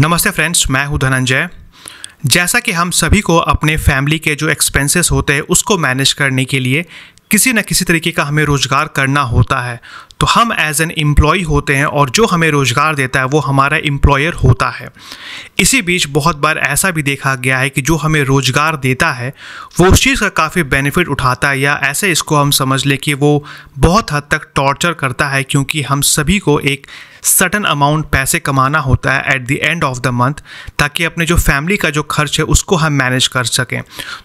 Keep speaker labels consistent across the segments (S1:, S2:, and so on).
S1: नमस्ते फ्रेंड्स मैं हूं धनंजय जैसा कि हम सभी को अपने फैमिली के जो एक्सपेंसेस होते हैं उसको मैनेज करने के लिए किसी न किसी तरीके का हमें रोज़गार करना होता है तो हम एज एन एम्प्लॉय होते हैं और जो हमें रोज़गार देता है वो हमारा एम्प्लॉयर होता है इसी बीच बहुत बार ऐसा भी देखा गया है कि जो हमें रोज़गार देता है वो उस चीज़ का काफ़ी बेनिफिट उठाता है या ऐसे इसको हम समझ लें कि वो बहुत हद तक टॉर्चर करता है क्योंकि हम सभी को एक सटन अमाउंट पैसे कमाना होता है at the end of the month ताकि अपने जो फैमिली का जो खर्च है उसको हम मैनेज कर सकें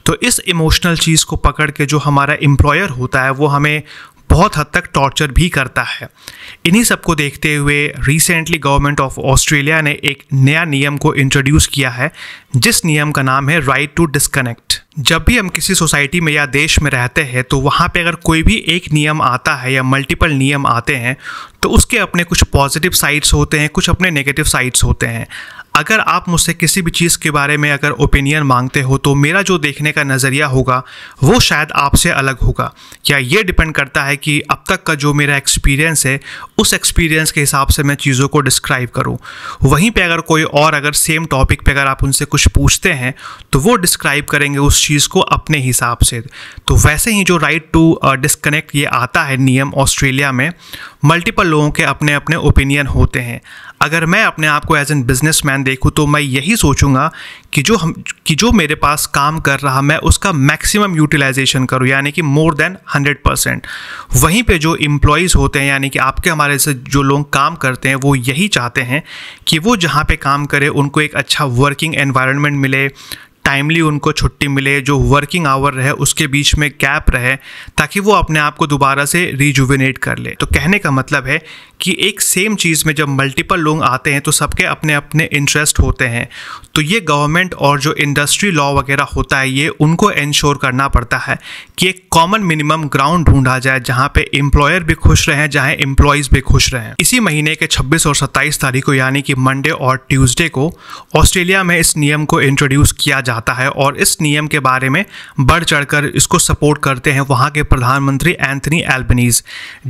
S1: तो इस इमोशनल चीज़ को पकड़ के जो हमारा एम्प्लॉयर होता है वो हमें बहुत हद तक टॉर्चर भी करता है इन्हीं सब को देखते हुए रिसेंटली गवर्नमेंट ऑफ ऑस्ट्रेलिया ने एक नया नियम को इंट्रोड्यूस किया है जिस नियम का नाम है राइट टू डिस्कनेक्ट जब भी हम किसी सोसाइटी में या देश में रहते हैं तो वहाँ पे अगर कोई भी एक नियम आता है या मल्टीपल नियम आते हैं तो उसके अपने कुछ पॉजिटिव साइड्स होते हैं कुछ अपने नेगेटिव साइड्स होते हैं अगर आप मुझसे किसी भी चीज़ के बारे में अगर ओपिनियन मांगते हो तो मेरा जो देखने का नज़रिया होगा वो शायद आपसे अलग होगा या ये डिपेंड करता है कि अब तक का जो मेरा एक्सपीरियंस है उस एक्सपीरियंस के हिसाब से मैं चीज़ों को डिस्क्राइब करूँ वहीं पे अगर कोई और अगर सेम टॉपिक पे अगर आप उनसे कुछ पूछते हैं तो वो डिस्क्राइब करेंगे उस चीज़ को अपने हिसाब से तो वैसे ही जो राइट टू डिस्कनेक्ट ये आता है नियम ऑस्ट्रेलिया में मल्टीपल लोगों के अपने अपने ओपिनियन होते हैं अगर मैं अपने आप को एज एन बिजनेस मैन देखूँ तो मैं यही सोचूंगा कि जो हम कि जो मेरे पास काम कर रहा मैं उसका मैक्सिमम यूटिलाइजेशन करूँ यानी कि मोर देन हंड्रेड परसेंट वहीं पर जो इम्प्लॉयज़ होते हैं यानी कि आपके हमारे से जो लोग काम करते हैं वो यही चाहते हैं कि वो जहाँ पर काम करें उनको एक अच्छा वर्किंग एनवायरनमेंट मिले टाइमली उनको छुट्टी मिले जो वर्किंग आवर रहे उसके बीच में गैप रहे ताकि वो अपने आप को दोबारा से रिजुविनेट कर ले तो कहने का मतलब है कि एक सेम चीज़ में जब मल्टीपल लोग आते हैं तो सबके अपने अपने इंटरेस्ट होते हैं तो ये गवर्नमेंट और जो इंडस्ट्री लॉ वगैरह होता है ये उनको इंश्योर करना पड़ता है कि एक कॉमन मिनिमम ग्राउंड ढूंढा जाए जहाँ पे एम्प्लॉयर भी खुश रहें जहाँ एम्प्लॉयज़ भी खुश रहें इसी महीने के 26 और 27 तारीख को यानी कि मंडे और ट्यूजडे को ऑस्ट्रेलिया में इस नियम को इंट्रोड्यूस किया जाता है और इस नियम के बारे में बढ़ चढ़कर इसको सपोर्ट करते हैं वहाँ के प्रधानमंत्री एंथनी एल्बनीज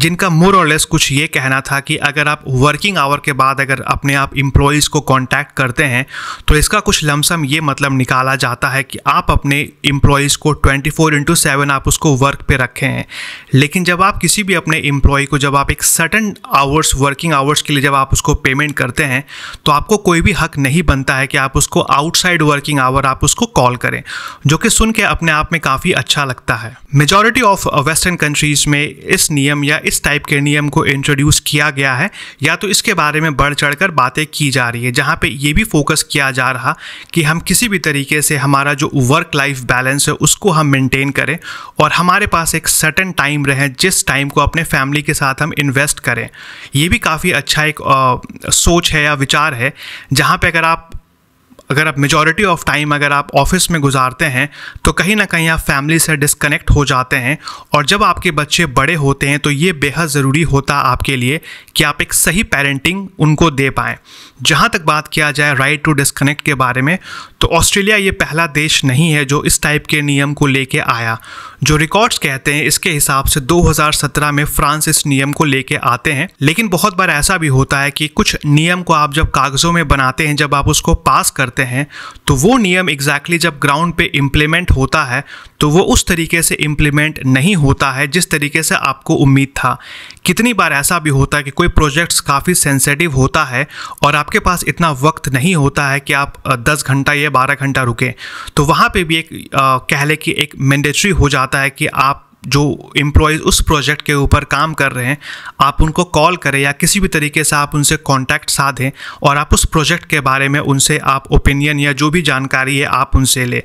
S1: जिनका मोर और लेस कुछ ये कहना था कि अगर आप वर्किंग आवर के बाद अगर अपने आप इम्प्लॉयज़ को कांटेक्ट करते हैं तो इसका कुछ लमसम ये मतलब निकाला जाता है कि आप अपने इम्प्लॉयज़ को 24 फोर इंटू सेवन आप उसको वर्क पे रखे हैं लेकिन जब आप किसी भी अपने इम्प्लॉय को जब आप एक सर्टन आवर्स वर्किंग आवर्स के लिए जब आप उसको पेमेंट करते हैं तो आपको कोई भी हक नहीं बनता है कि आप उसको आउटसाइड वर्किंग आवर आप उसको कॉल करें जो कि सुन के अपने आप में काफ़ी अच्छा लगता है मेजॉरिटी ऑफ वेस्टर्न कंट्रीज़ में इस नियम या इस टाइप के नियम को इंट्रोड्यूस किया किया गया है या तो इसके बारे में बढ़ चढ़कर बातें की जा रही है जहाँ पे ये भी फोकस किया जा रहा कि हम किसी भी तरीके से हमारा जो वर्क लाइफ बैलेंस है उसको हम मेंटेन करें और हमारे पास एक सर्टन टाइम रहे जिस टाइम को अपने फैमिली के साथ हम इन्वेस्ट करें ये भी काफ़ी अच्छा एक आ, सोच है या विचार है जहाँ पर अगर आप अगर आप मेजॉरिटी ऑफ टाइम अगर आप ऑफिस में गुजारते हैं तो कहीं ना कहीं आप फैमिली से डिस्कनेक्ट हो जाते हैं और जब आपके बच्चे बड़े होते हैं तो ये बेहद ज़रूरी होता आपके लिए कि आप एक सही पेरेंटिंग उनको दे पाएँ जहाँ तक बात किया जाए राइट टू डिस्कनेक्ट के बारे में तो ऑस्ट्रेलिया ये पहला देश नहीं है जो इस टाइप के नियम को लेके आया जो रिकॉर्ड्स कहते हैं इसके हिसाब से 2017 में फ्रांस इस नियम को लेके आते हैं लेकिन बहुत बार ऐसा भी होता है कि कुछ नियम को आप जब कागज़ों में बनाते हैं जब आप उसको पास करते हैं तो वो नियम एग्जैक्टली exactly जब ग्राउंड पे इम्प्लीमेंट होता है तो वो उस तरीके से इम्प्लीमेंट नहीं होता है जिस तरीके से आपको उम्मीद था कितनी बार ऐसा भी होता है कि कोई प्रोजेक्ट्स काफ़ी सेंसेटिव होता है और आप आपके पास इतना वक्त नहीं होता है कि आप दस घंटा या बारह घंटा रुकें तो वहाँ पे भी एक कह लें कि एक मैंडेटरी हो जाता है कि आप जो एम्प्लॉयज़ उस प्रोजेक्ट के ऊपर काम कर रहे हैं आप उनको कॉल करें या किसी भी तरीके से आप उनसे कांटेक्ट साधें और आप उस प्रोजेक्ट के बारे में उनसे आप ओपिनियन या जो भी जानकारी है आप उनसे लें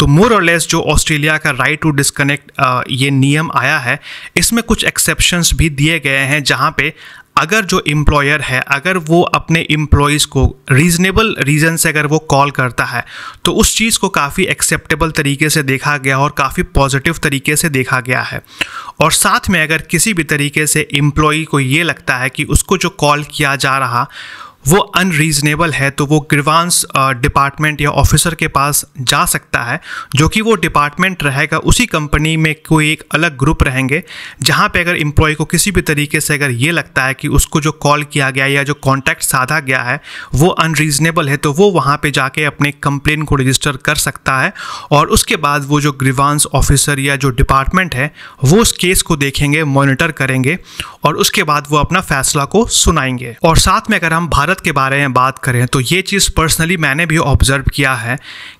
S1: तो मोर और लेस जो ऑस्ट्रेलिया का राइट टू डिस्कनेक्ट ये नियम आया है इसमें कुछ एक्सेप्शंस भी दिए गए हैं जहाँ पे अगर जो एम्प्लॉयर है अगर वो अपने एम्प्लॉयज़ को रीज़नेबल रीज़न से अगर वो कॉल करता है तो उस चीज़ को काफ़ी एक्सेप्टेबल तरीके से देखा गया और काफ़ी पॉजिटिव तरीके से देखा गया है और साथ में अगर किसी भी तरीके से एम्प्लॉय को ये लगता है कि उसको जो कॉल किया जा रहा वो अनरीजनेबल है तो वो ग्रीवांस डिपार्टमेंट uh, या ऑफिसर के पास जा सकता है जो कि वो डिपार्टमेंट रहेगा उसी कंपनी में कोई एक अलग ग्रुप रहेंगे जहाँ पे अगर एम्प्लॉय को किसी भी तरीके से अगर ये लगता है कि उसको जो कॉल किया गया या जो कॉन्टैक्ट साधा गया है वो अनरीजनेबल है तो वो वहाँ पर जाके अपने कंप्लेन को रजिस्टर कर सकता है और उसके बाद वो जो ग्रीवांस ऑफिसर या जो डिपार्टमेंट है वो उस केस को देखेंगे मॉनिटर करेंगे और उसके बाद वो अपना फैसला को सुनाएंगे और साथ में अगर हम भारत भारत के बारे में बात करें तो ये चीज़ पर्सनली मैंने भी ऑब्ज़र्व किया है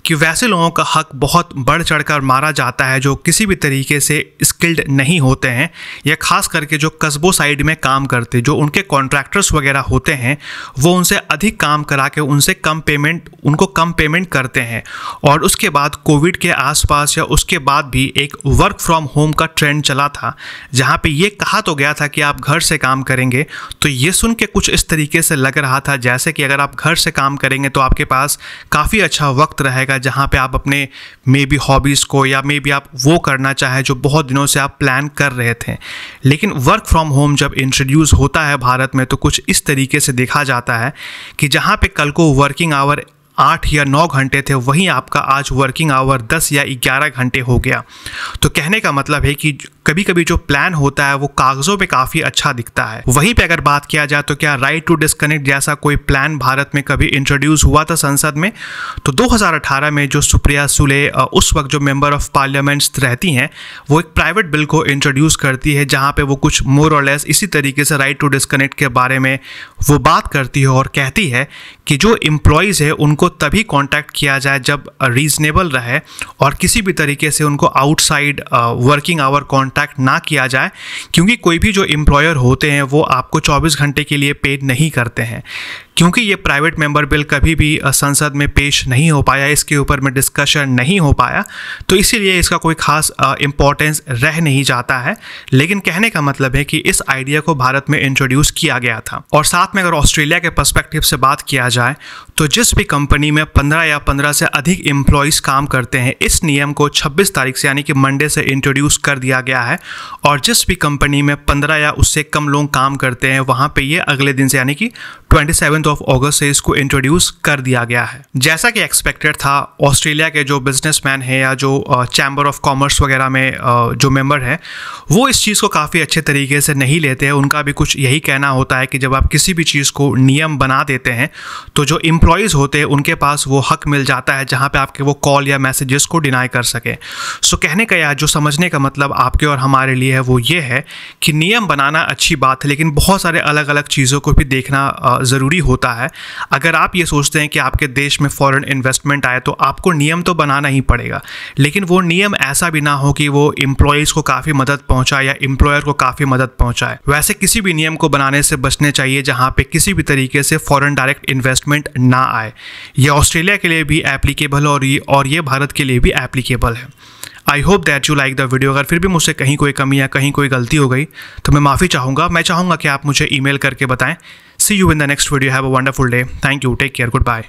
S1: कि वैसे लोगों का हक बहुत बढ़ चढ़ कर मारा जाता है जो किसी भी तरीके से स्किल्ड नहीं होते हैं या ख़ास करके जो कस्बों साइड में काम करते जो उनके कॉन्ट्रैक्टर्स वगैरह होते हैं वो उनसे अधिक काम करा के उनसे कम पेमेंट उनको कम पेमेंट करते हैं और उसके बाद कोविड के आसपास या उसके बाद भी एक वर्क फ्रॉम होम का ट्रेंड चला था जहाँ पर यह कहा तो गया था कि आप घर से काम करेंगे तो ये सुन के कुछ इस तरीके से लग रहा कहा था जैसे कि अगर आप घर से काम करेंगे तो आपके पास काफ़ी अच्छा वक्त रहेगा जहाँ पे आप अपने मे बी हॉबीज़ को या मे बी आप वो करना चाहें जो बहुत दिनों से आप प्लान कर रहे थे लेकिन वर्क फ्रॉम होम जब इंट्रोड्यूस होता है भारत में तो कुछ इस तरीके से देखा जाता है कि जहाँ पर कल को वर्किंग आवर आठ या नौ घंटे थे वहीं आपका आज वर्किंग आवर दस या ग्यारह घंटे हो गया तो कहने का मतलब है कि कभी कभी जो प्लान होता है वो कागजों पे काफी अच्छा दिखता है वहीं पे अगर बात किया जाए तो क्या राइट टू डिस्कनेक्ट जैसा कोई प्लान भारत में कभी इंट्रोड्यूस हुआ था संसद में तो 2018 में जो सुप्रिया सुले उस वक्त जो मेंबर ऑफ पार्लियामेंट्स रहती हैं वो एक प्राइवेट बिल को इंट्रोड्यूस करती है जहाँ पे वो कुछ मोर और लेस इसी तरीके से राइट टू डिस्कनेक्ट के बारे में वो बात करती है और कहती है कि जो एम्प्लॉयज़ है उनको तभी कांटेक्ट किया जाए जब रीजनेबल रहे और किसी भी तरीके से उनको आउटसाइड वर्किंग आवर कांटेक्ट ना किया जाए क्योंकि कोई भी जो एम्प्लॉयर होते हैं वो आपको 24 घंटे के लिए पेड नहीं करते हैं क्योंकि ये प्राइवेट मेंबर बिल कभी भी uh, संसद में पेश नहीं हो पाया इसके ऊपर में डिस्कशन नहीं हो पाया तो इसीलिए इसका कोई खास इम्पोर्टेंस uh, रह नहीं जाता है लेकिन कहने का मतलब है कि इस आइडिया को भारत में इंट्रोड्यूस किया गया था और साथ में अगर ऑस्ट्रेलिया के पर्सपेक्टिव से बात किया जाए तो जिस भी कंपनी कंपनी में 15 या 15 से अधिक एम्प्लॉयज़ काम करते हैं इस नियम को 26 तारीख से यानी कि मंडे से इंट्रोड्यूस कर दिया गया है और जिस भी कंपनी में 15 या उससे कम लोग काम करते हैं वहां पे ये अगले दिन से यानी कि ट्वेंटी ऑफ अगस्त से इसको इंट्रोड्यूस कर दिया गया है जैसा कि एक्सपेक्टेड था ऑस्ट्रेलिया के जो बिजनेसमैन हैं या जो चैम्बर ऑफ कॉमर्स वगैरह में जो मेंबर हैं वो इस चीज़ को काफ़ी अच्छे तरीके से नहीं लेते हैं उनका भी कुछ यही कहना होता है कि जब आप किसी भी चीज़ को नियम बना देते हैं तो जो एम्प्लॉयज़ होते हैं उनके उनके पास वो हक मिल जाता है जहाँ पे आपके वो कॉल या मैसेजेस को डिनाई कर सकें सो so, कहने का या जो समझने का मतलब आपके और हमारे लिए है वो ये है कि नियम बनाना अच्छी बात है लेकिन बहुत सारे अलग अलग चीज़ों को भी देखना ज़रूरी होता है अगर आप ये सोचते हैं कि आपके देश में फ़ॉरन इन्वेस्टमेंट आए तो आपको नियम तो बनाना ही पड़ेगा लेकिन वो नियम ऐसा भी ना हो कि वो इम्प्लॉयज़ को काफ़ी मदद पहुँचाए या इम्प्लॉयर को काफ़ी मदद पहुँचाए वैसे किसी भी नियम को बनाने से बचने चाहिए जहाँ पे किसी भी तरीके से फ़ॉरन डायरेक्ट इन्वेस्टमेंट ना आए यह ऑस्ट्रेलिया के लिए भी एप्लीकेबल और ये और ये भारत के लिए भी एप्लीकेबल है I hope that you like the video अगर फिर भी मुझसे कहीं कोई कमी या कहीं कोई गलती हो गई तो मैं माफ़ी चाहूँगा मैं चाहूँगा कि आप मुझे ईमेल करके बताएं see you in the next video have a wonderful day thank you take care good bye